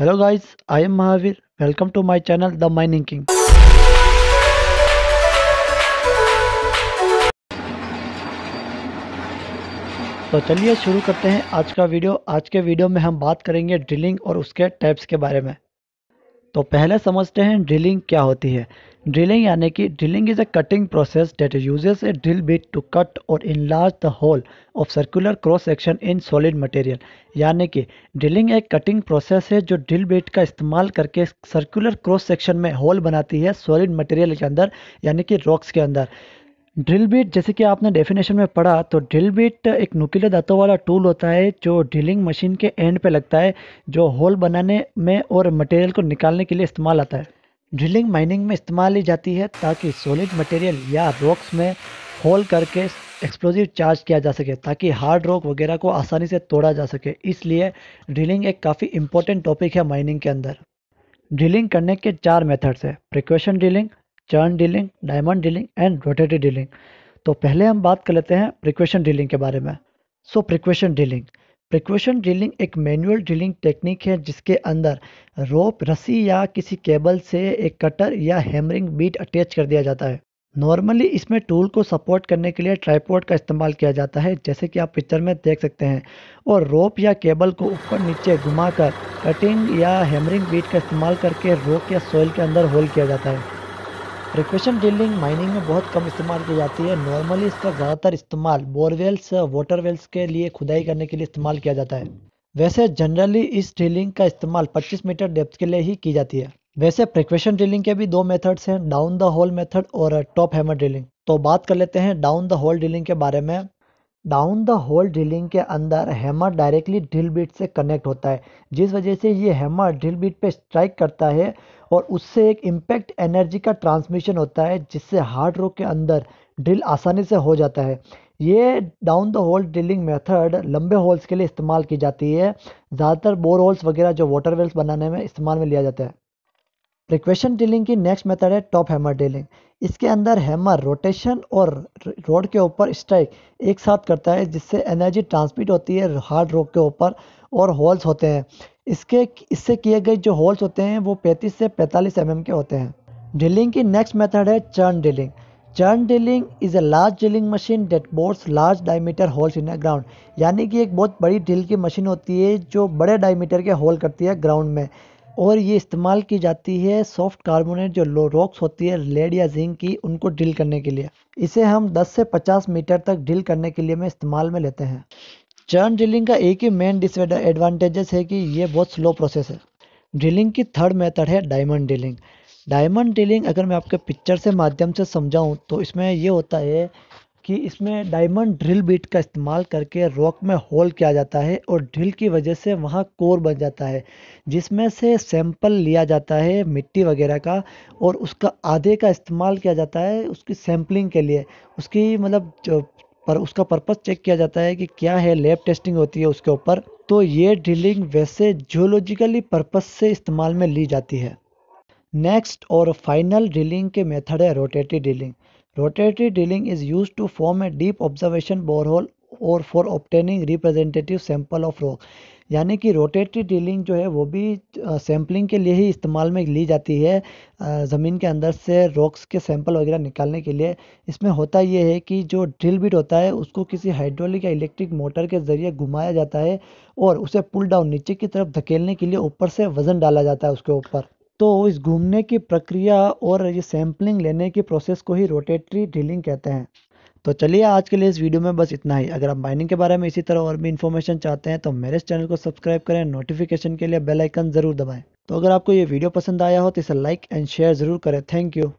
hello guys I am Mahavir welcome to my channel the mining king तो चलिए शुरू करते हैं आज का वीडियो आज के वीडियो में हम बात करेंगे ड्रिलिंग और उसके टाइप्स के बारे में तो पहले समझते हैं ड्रिलिंग क्या होती है ड्रिलिंग यानी कि drilling is a cutting process that uses a drill bit to cut और enlarge the hole of circular cross section in solid material यानी कि ड्रिलिंग एक कटिंग प्रोसेस है जो ड्रिल बिट का इस्तेमाल करके सर्कुलर क्रॉस सेक्शन में होल बनाती है सॉलिड मटेरियल के अंदर यानी कि रॉक्स के अंदर ड्रिल बीट जैसे कि आपने डेफिनेशन में पढ़ा तो ड्रिल बीट एक नुकीले दांतों वाला टूल होता है जो ड्रिलिंग मशीन के एंड पे लगता है जो होल बनाने में और मटेरियल को निकालने के लिए इस्तेमाल आता है ड्रिलिंग माइनिंग में इस्तेमाल ली जाती है ताकि सॉलिड मटेरियल या रॉक्स में होल करके एक्सप्लोजिव चार्ज किया जा सके ताकि हार्ड रॉक वगैरह को आसानी से तोड़ा जा सके इसलिए ड्रिलिंग एक काफ़ी इंपॉर्टेंट टॉपिक है माइनिंग के अंदर ड्रिलिंग करने के चार मेथड्स है percussion drilling churn drilling diamond drilling and rotary drilling तो पहले हम बात कर लेते हैं प्रिक्वेशन डीलिंग के बारे में so percussion drilling percussion drilling एक मैनुअल ड्रिलिंग टेक्निक है जिसके अंदर रोप रस्सी या किसी केबल से एक कटर या हैमरिंग बीट अटैच कर दिया जाता है नॉर्मली इसमें टूल को सपोर्ट करने के लिए ट्राईपोर्ट का इस्तेमाल किया जाता है जैसे कि आप पिक्चर में देख सकते हैं और रोप या केबल को ऊपर नीचे घुमाकर कटिंग या हैमरिंग बीट का इस्तेमाल करके रोक या सोयल के अंदर होल किया जाता है रिक्वेशन ड्रिलिंग माइनिंग में बहुत कम इस्तेमाल की जाती है नॉर्मली इसका ज़्यादातर इस्तेमाल बोरवेल्स वाटर वेल्स के लिए खुदाई करने के लिए इस्तेमाल किया जाता है वैसे जनरली इस ड्रिलिंग का इस्तेमाल 25 मीटर डेप्थ के लिए ही की जाती है वैसे प्रिक्वेशन ड्रिलिंग के भी दो मेथड्स हैं डाउन द होल मेथड और टॉप हैमर ड्रिलिंग तो बात कर लेते हैं डाउन द होल ड्रिलिंग के बारे में डाउन द होल ड्रिलिंग के अंदर हैमर डायरेक्टली ड्रिल बीट से कनेक्ट होता है जिस वजह से ये हैमर ड्रिल बीट पे स्ट्राइक करता है और उससे एक इम्पैक्ट एनर्जी का ट्रांसमिशन होता है जिससे हार्ड रॉक के अंदर ड्रिल आसानी से हो जाता है ये down the hole drilling method लंबे होल्स के लिए इस्तेमाल की जाती है ज़्यादातर बोर होल्स वगैरह जो वाटर वेल्स बनाने में इस्तेमाल में लिया जाता है प्रिक्वेशन डीलिंग की नेक्स्ट मेथड है टॉप हैमर डीलिंग इसके अंदर हैमर रोटेशन और रोड के ऊपर स्ट्राइक एक साथ करता है जिससे एनर्जी ट्रांसमिट होती है हार्ड रॉक के ऊपर और होल्स होते हैं इसके इससे किए गए जो होल्स होते हैं वो 35 से 45 एम mm के होते हैं ड्रिलिंग की नेक्स्ट मेथड है churn drilling churn drilling is a large drilling machine that bores large diameter holes in a ground यानी कि एक बहुत बड़ी ड्रिल की मशीन होती है जो बड़े डायमीटर के होल करती है ग्राउंड में और ये इस्तेमाल की जाती है सॉफ्ट कार्बोनेट जो लो रॉक्स होती है लेड या जिंक की उनको ड्रिल करने के लिए इसे हम 10 से 50 मीटर तक ड्रिल करने के लिए में इस्तेमाल में लेते हैं चर्न ड्रिलिंग का एक ही मेन डिसएडवांटेजेस है कि ये बहुत स्लो प्रोसेस है ड्रिलिंग की थर्ड मेथड है डायमंड ड्रिलिंग डायमंड ड्रिलिंग अगर मैं आपके पिक्चर से माध्यम से समझाऊँ तो इसमें यह होता है कि इसमें डायमंड ड्रिल बीट का इस्तेमाल करके रॉक में होल किया जाता है और ड्रिल की वजह से वहाँ कोर बन जाता है जिसमें से सैंपल लिया जाता है मिट्टी वगैरह का और उसका आधे का इस्तेमाल किया जाता है उसकी सैम्पलिंग के लिए उसकी मतलब पर उसका पर्पस चेक किया जाता है कि क्या है लैब टेस्टिंग होती है उसके ऊपर तो ये ड्रिलिंग वैसे जियोलॉजिकली पर्पस से इस्तेमाल में ली जाती है नेक्स्ट और फाइनल ड्रिलिंग के मेथड है rotative drilling Rotatory drilling is used to form a deep observation borehole और for obtaining representative sample of rock यानी कि रोटेटरी ड्रिलिंग जो है वो भी सैम्पलिंग के लिए ही इस्तेमाल में ली जाती है ज़मीन के अंदर से रॉक्स के सैंपल वगैरह निकालने के लिए इसमें होता ये है कि जो ड्रिल बिट होता है उसको किसी हाइड्रोलिक या इलेक्ट्रिक मोटर के ज़रिए घुमाया जाता है और उसे पुल डाउन नीचे की तरफ धकेलने के लिए ऊपर से वज़न डाला जाता है उसके ऊपर तो इस घूमने की प्रक्रिया और ये सैम्पलिंग लेने की प्रोसेस को ही रोटेटरी ड्रिलिंग कहते हैं तो चलिए आज के लिए इस वीडियो में बस इतना ही अगर आप माइनिंग के बारे में इसी तरह और भी इन्फॉर्मेशन चाहते हैं तो मेरे इस चैनल को सब्सक्राइब करें नोटिफिकेशन के लिए बेल आइकन जरूर दबाएं तो अगर आपको ये वीडियो पसंद आया हो तो इसे लाइक एंड शेयर जरूर करें थैंक यू